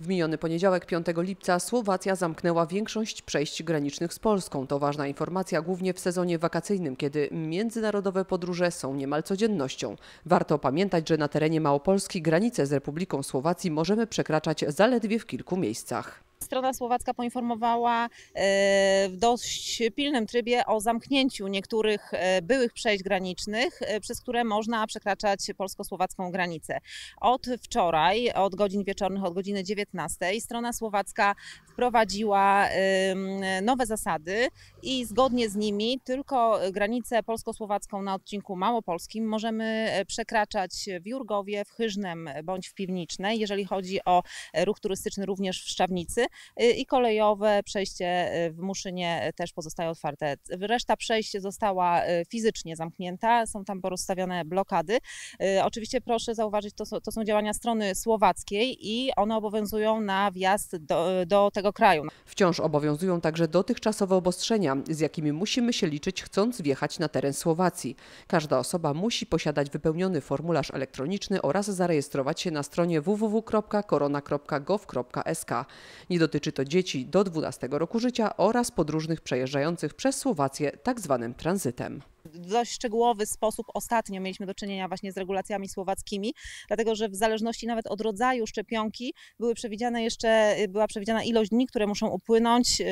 W miniony poniedziałek 5 lipca Słowacja zamknęła większość przejść granicznych z Polską. To ważna informacja głównie w sezonie wakacyjnym, kiedy międzynarodowe podróże są niemal codziennością. Warto pamiętać, że na terenie Małopolski granice z Republiką Słowacji możemy przekraczać zaledwie w kilku miejscach strona słowacka poinformowała e, w dość pilnym trybie o zamknięciu niektórych e, byłych przejść granicznych, e, przez które można przekraczać polsko-słowacką granicę. Od wczoraj, od godzin wieczornych, od godziny 19, strona słowacka wprowadziła nowe zasady i zgodnie z nimi tylko granicę polsko-słowacką na odcinku małopolskim możemy przekraczać w Jurgowie, w Chyżnem bądź w Piwnicznej, jeżeli chodzi o ruch turystyczny również w Szczawnicy, Y, i kolejowe przejście y, w Muszynie y, też pozostaje otwarte. Reszta przejść została fizycznie zamknięta, są tam porozstawione blokady. Oczywiście proszę zauważyć, to są, to są działania strony słowackiej i one obowiązują na wjazd do, do tego kraju. Wciąż obowiązują także dotychczasowe obostrzenia, z jakimi musimy się liczyć, chcąc wjechać na teren Słowacji. Każda osoba musi posiadać wypełniony formularz elektroniczny oraz zarejestrować się na stronie www.korona.gov.sk. Nie Dotyczy to dzieci do 12 roku życia oraz podróżnych przejeżdżających przez Słowację tzw. Tak tranzytem dość szczegółowy sposób ostatnio mieliśmy do czynienia właśnie z regulacjami słowackimi, dlatego że w zależności nawet od rodzaju szczepionki były przewidziane jeszcze, y, była przewidziana ilość dni, które muszą upłynąć, y,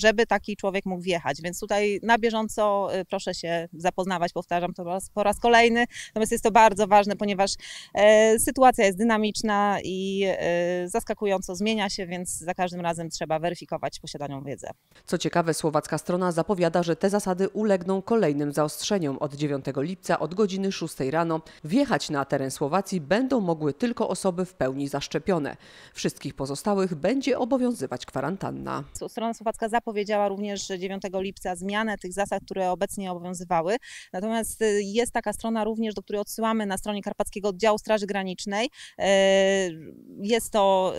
żeby taki człowiek mógł wjechać. Więc tutaj na bieżąco y, proszę się zapoznawać, powtarzam to raz, po raz kolejny. Natomiast jest to bardzo ważne, ponieważ e, sytuacja jest dynamiczna i e, zaskakująco zmienia się, więc za każdym razem trzeba weryfikować posiadaną wiedzę. Co ciekawe, słowacka strona zapowiada, że te zasady ulegną kolejnym kolejnym zaostrzeniom od 9 lipca od godziny 6 rano wjechać na teren Słowacji będą mogły tylko osoby w pełni zaszczepione. Wszystkich pozostałych będzie obowiązywać kwarantanna. Strona słowacka zapowiedziała również 9 lipca zmianę tych zasad, które obecnie obowiązywały. Natomiast y, jest taka strona również, do której odsyłamy na stronie Karpackiego Oddziału Straży Granicznej. Y, jest to,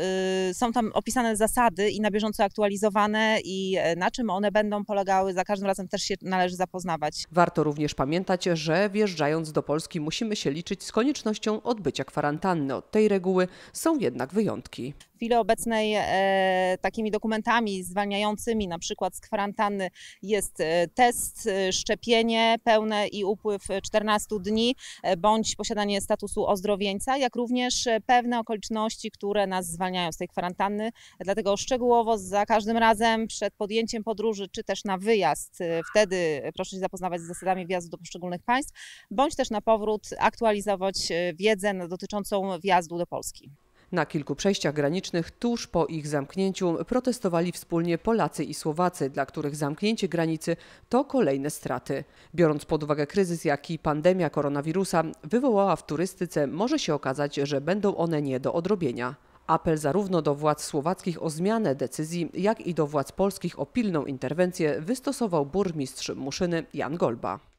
y, są tam opisane zasady i na bieżąco aktualizowane i na czym one będą polegały. Za każdym razem też się należy zapoznawać. Warto również pamiętać, że wjeżdżając do Polski musimy się liczyć z koniecznością odbycia kwarantanny. Od tej reguły są jednak wyjątki. W chwili obecnej e, takimi dokumentami zwalniającymi na przykład z kwarantanny jest e, test, e, szczepienie pełne i upływ 14 dni bądź posiadanie statusu ozdrowieńca, jak również pewne okoliczności, które nas zwalniają z tej kwarantanny. Dlatego szczegółowo za każdym razem przed podjęciem podróży czy też na wyjazd, wtedy proszę się zapoznawać z zasadami wjazdu do poszczególnych państw, bądź też na powrót aktualizować wiedzę dotyczącą wjazdu do Polski. Na kilku przejściach granicznych tuż po ich zamknięciu protestowali wspólnie Polacy i Słowacy, dla których zamknięcie granicy to kolejne straty. Biorąc pod uwagę kryzys, jaki pandemia koronawirusa wywołała w turystyce, może się okazać, że będą one nie do odrobienia. Apel zarówno do władz słowackich o zmianę decyzji, jak i do władz polskich o pilną interwencję wystosował burmistrz Muszyny Jan Golba.